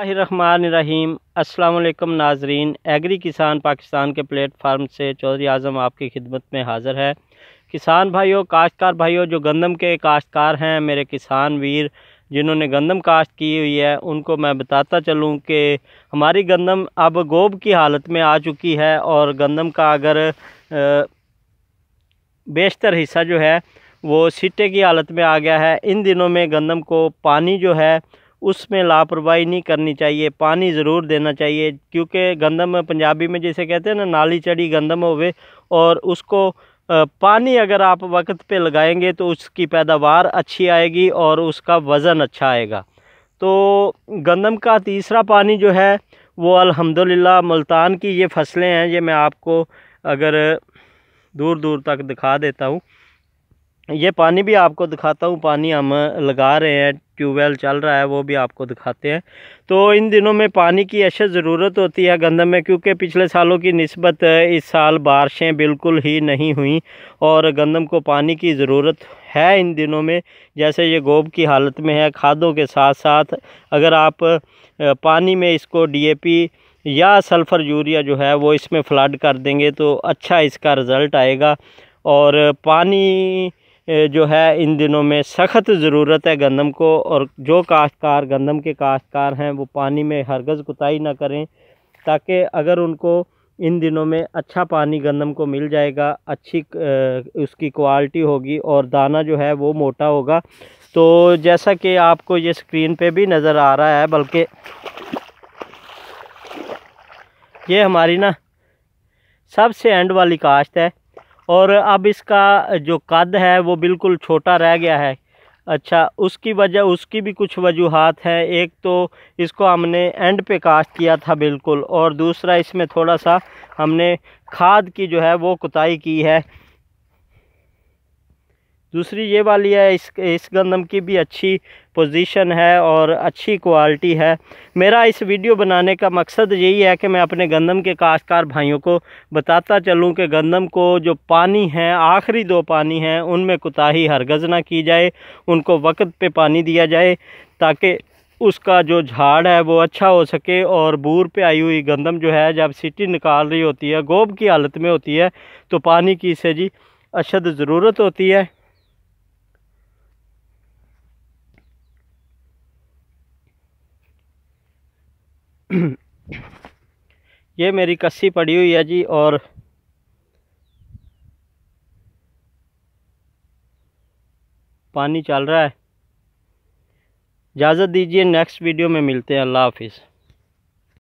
रहीम अस्सलाम नाजरीन एगरी किसान पाकिस्तान के प्लेटफार्म से चौधरी आज़म आपकी खिदमत में हाज़िर है किसान भाइयों काश्तकार भाइयों जो गंदम के काश्तकार हैं मेरे किसान वीर जिन्होंने गंदम काश्त की हुई है उनको मैं बताता चलूं कि हमारी गंदम अब गोब की हालत में आ चुकी है और गंदम का अगर बेशतर हिस्सा जो है वो सिट्टे की हालत में आ गया है इन दिनों में गंदम को पानी जो है उसमें लापरवाही नहीं करनी चाहिए पानी ज़रूर देना चाहिए क्योंकि गंदम पंजाबी में जैसे कहते हैं ना नाली चढ़ी गंदम होवे और उसको पानी अगर आप वक्त पे लगाएंगे तो उसकी पैदावार अच्छी आएगी और उसका वज़न अच्छा आएगा तो गंदम का तीसरा पानी जो है वो अल्हम्दुलिल्लाह मुल्तान की ये फसलें हैं ये मैं आपको अगर दूर दूर तक दिखा देता हूँ ये पानी भी आपको दिखाता हूँ पानी हम लगा रहे हैं ट्यूबवेल चल रहा है वो भी आपको दिखाते हैं तो इन दिनों में पानी की अच्छे ज़रूरत होती है गंदम में क्योंकि पिछले सालों की नस्बत इस साल बारिशें बिल्कुल ही नहीं हुई और गंदम को पानी की ज़रूरत है इन दिनों में जैसे ये गोब की हालत में है खादों के साथ साथ अगर आप पानी में इसको डी या सल्फ़र यूरिया जो है वो इसमें फ्लड कर देंगे तो अच्छा इसका रिज़ल्ट आएगा और पानी जो है इन दिनों में सख्त ज़रूरत है गंदम को और जो काश्तकार गंदम के काश्तकार हैं वो पानी में हरगज़ कुताई ना करें ताकि अगर उनको इन दिनों में अच्छा पानी गंदम को मिल जाएगा अच्छी उसकी क्वालिटी होगी और दाना जो है वो मोटा होगा तो जैसा कि आपको ये स्क्रीन पे भी नज़र आ रहा है बल्कि ये हमारी ना सबसे एंड वाली काश्त है और अब इसका जो कद है वो बिल्कुल छोटा रह गया है अच्छा उसकी वजह उसकी भी कुछ वजूहत हैं एक तो इसको हमने एंड पे काश्त किया था बिल्कुल और दूसरा इसमें थोड़ा सा हमने खाद की जो है वो कुताई की है दूसरी ये वाली है इस इस गंदम की भी अच्छी पोजीशन है और अच्छी क्वालिटी है मेरा इस वीडियो बनाने का मकसद यही है कि मैं अपने गंदम के काश्तकार भाइयों को बताता चलूं कि गंदम को जो पानी है आखिरी दो पानी हैं उनमें कुताही हरगज़ ना की जाए उनको वक्त पे पानी दिया जाए ताकि उसका जो झाड़ है वो अच्छा हो सके और बूर पे आई हुई गंदम जो है जब सीटी निकाल रही होती है गोब की हालत में होती है तो पानी की इसे जी अशद ज़रूरत होती है ये मेरी कस्सी पड़ी हुई है जी और पानी चल रहा है इजाज़त दीजिए नेक्स्ट वीडियो में मिलते हैं अल्लाह हाफिज़